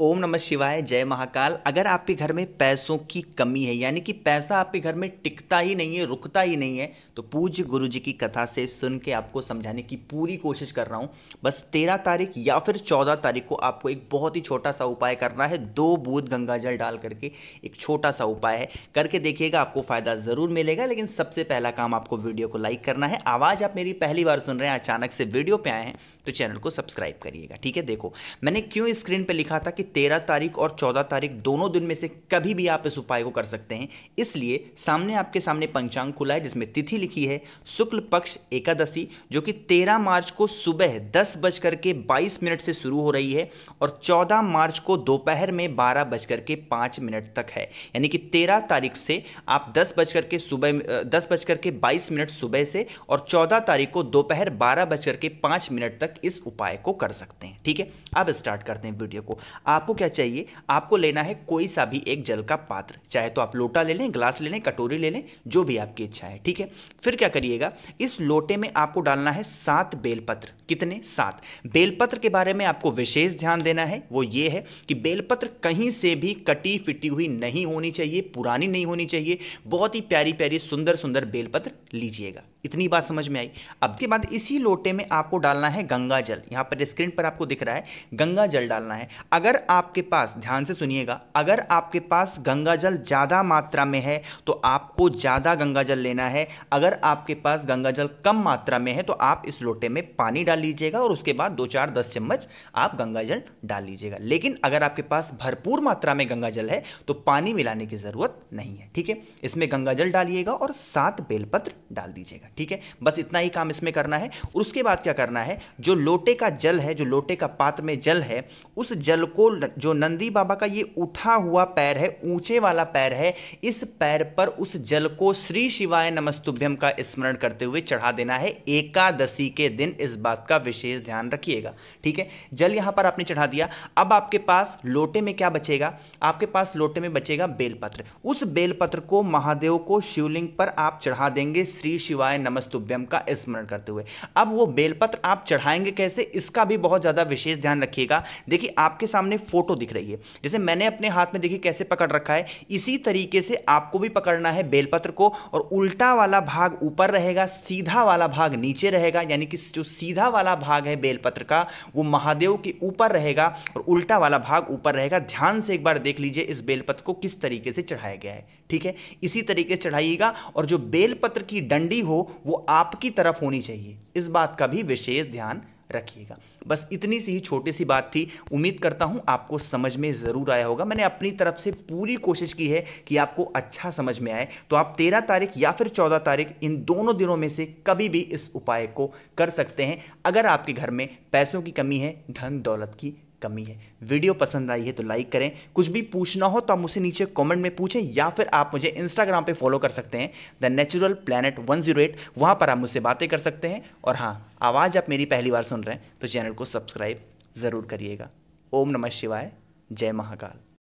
ओम नमः शिवाय जय महाकाल अगर आपके घर में पैसों की कमी है यानी कि पैसा आपके घर में टिकता ही नहीं है रुकता ही नहीं है तो पूज्य गुरु जी की कथा से सुन के आपको समझाने की पूरी कोशिश कर रहा हूँ बस तेरह तारीख या फिर चौदह तारीख को आपको एक बहुत ही छोटा सा उपाय करना है दो बूद गंगा जल डाल करके एक छोटा सा उपाय है करके देखिएगा आपको फ़ायदा ज़रूर मिलेगा लेकिन सबसे पहला काम आपको वीडियो को लाइक करना है आवाज़ आप मेरी पहली बार सुन रहे हैं अचानक से वीडियो पर आए हैं तो चैनल को सब्सक्राइब करिएगा ठीक है देखो मैंने क्यों स्क्रीन पर लिखा था कि तेरह तारीख और चौदह तारीख दोनों दिन में से कभी भी आप इस उपाय को कर सकते हैं इसलिए सामने आपके सामने पंचांग खुला है जिसमें तिथि लिखी है शुक्ल पक्ष एकादशी जो कि तेरह मार्च को सुबह दस बज करके बाईस मिनट से शुरू हो रही है और चौदह मार्च को दोपहर में बारह बज करके पाँच मिनट तक है यानी कि तेरह तारीख से आप दस बज करके सुबह दस बज करके बाईस मिनट सुबह से और चौदह तारीख को दोपहर बारह बज करके पाँच मिनट तक इस उपाय को कर सकते हैं ठीक है अब स्टार्ट करते हैं वीडियो को आप आपको क्या चाहिए आपको लेना है कोई सा भी एक जल का पात्र चाहे तो आप लोटा ले लें ग्लास ले लें कटोरी ले लें जो भी आपकी इच्छा है ठीक है फिर क्या करिएगा इस लोटे में आपको डालना है सात बेलपत्र कितने सात बेलपत्र के बारे में आपको विशेष ध्यान देना है वो ये है कि बेलपत्र कहीं से भी कटी फिटी हुई नहीं होनी चाहिए पुरानी नहीं होनी चाहिए बहुत ही प्यारी प्यारी सुंदर सुंदर बेलपत्र लीजिएगा इतनी बात समझ में आई अब के बाद इसी लोटे में आपको डालना है गंगा जल यहां पर स्क्रीन पर आपको दिख रहा है गंगा जल डालना है अगर आपके पास ध्यान से सुनिएगा अगर आपके पास गंगा जल ज़्यादा मात्रा में है तो आपको ज़्यादा गंगा जल लेना है अगर आपके पास गंगा जल कम मात्रा में है तो आप इस लोटे में पानी डाल लीजिएगा और उसके बाद दो चार दस चम्मच आप गंगा जल डाल लीजिएगा लेकिन अगर आपके पास भरपूर मात्रा में गंगा जल है तो पानी मिलाने की ज़रूरत नहीं है ठीक है इसमें गंगा जल डालिएगा और सात बेलपत्र डाल दीजिएगा ठीक है बस इतना ही काम इसमें करना है और उसके बाद क्या करना है जो लोटे का जल है जो लोटे का पात्र में जल है उस जल को जो नंदी बाबा का ये उठा हुआ पैर है ऊंचे वाला पैर है इस पैर पर उस जल को श्री शिवाय नमस्तुभ्यम का स्मरण करते हुए चढ़ा देना है एकादशी के दिन इस बात का विशेष ध्यान रखिएगा ठीक है जल यहां पर आपने चढ़ा दिया अब आपके पास लोटे में क्या बचेगा आपके पास लोटे में बचेगा बेलपत्र उस बेलपत्र को महादेव को शिवलिंग पर आप चढ़ा देंगे श्री शिवाय नमस्तुभ्यम का स्मरण करते हुए अब वो बेलपत्र आप चढ़ाएंगे कैसे इसका भी बहुत ज़्यादा विशेष ध्यान रखिएगा देखिए आपके सामने फोटो दिख रही है जैसे मैंने अपने हाथ में देखिए कैसे पकड़ रखा है इसी तरीके से आपको भी पकड़ना है बेलपत्र को और उल्टा वाला भाग ऊपर रहेगा सीधा वाला भाग नीचे रहेगा यानी कि जो सीधा वाला भाग है बेलपत्र का वो महादेव के ऊपर रहेगा और उल्टा वाला भाग ऊपर रहेगा ध्यान से एक बार देख लीजिए इस बेलपत्र को किस तरीके से चढ़ाया गया है ठीक है इसी तरीके से चढ़ाइएगा और जो बेलपत्र की डंडी हो वो आपकी तरफ होनी चाहिए इस बात का भी विशेष ध्यान रखिएगा बस इतनी सी ही छोटी सी बात थी उम्मीद करता हूँ आपको समझ में ज़रूर आया होगा मैंने अपनी तरफ से पूरी कोशिश की है कि आपको अच्छा समझ में आए तो आप तेरह तारीख या फिर चौदह तारीख इन दोनों दिनों में से कभी भी इस उपाय को कर सकते हैं अगर आपके घर में पैसों की कमी है धन दौलत की कमी है वीडियो पसंद आई है तो लाइक करें कुछ भी पूछना हो तो आप मुझे नीचे कमेंट में पूछें या फिर आप मुझे इंस्टाग्राम पे फॉलो कर सकते हैं the natural planet one zero eight वहाँ पर आप मुझसे बातें कर सकते हैं और हाँ आवाज़ आप मेरी पहली बार सुन रहे हैं तो चैनल को सब्सक्राइब ज़रूर करिएगा ओम नमः शिवाय जय महाकाल